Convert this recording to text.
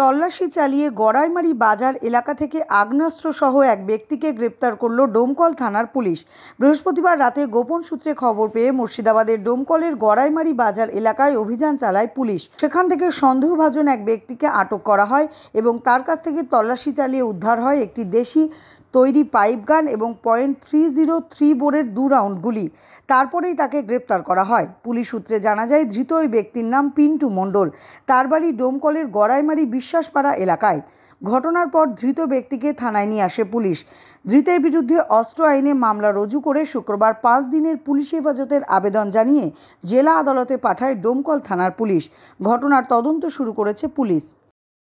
তল্লাশি চালিয়ে গড়াইমারি বাজার এলাকা থেকে আগ্নেয়াস্ত্রসহ এক ব্যক্তিকে গ্রেপ্তার করল ডোমকল থানার পুলিশ বৃহস্পতিবার রাতে গোপন সূত্রে খবর পেয়ে মুর্শিদাবাদের ডোমকলের গড়াইমারি বাজার এলাকায় অভিযান চালায় পুলিশ সেখান থেকে সন্দেহভাজন এক ব্যক্তিকে আটক করা হয় এবং তার কাছ থেকে তল্লাশি চালিয়ে উদ্ধার হয় একটি দেশি তৈরি পাইপ গান এবং পয়েন্ট থ্রি জিরো থ্রি বোরের দু রাউন্ড গুলি তারপরেই তাকে গ্রেপ্তার করা হয় পুলিশ সূত্রে জানা যায় ধৃত ওই ব্যক্তির নাম পিন্টু মণ্ডল তার বাড়ি ডোমকলের গড়াইমারি বিশ্বাসপাড়া এলাকায় ঘটনার পর ধৃত ব্যক্তিকে থানায় নিয়ে আসে পুলিশ ধৃতের বিরুদ্ধে অস্ত্র আইনে মামলা রুজু করে শুক্রবার পাঁচ দিনের পুলিশ হেফাজতের আবেদন জানিয়ে জেলা আদালতে পাঠায় ডোমকল থানার পুলিশ ঘটনার তদন্ত শুরু করেছে পুলিশ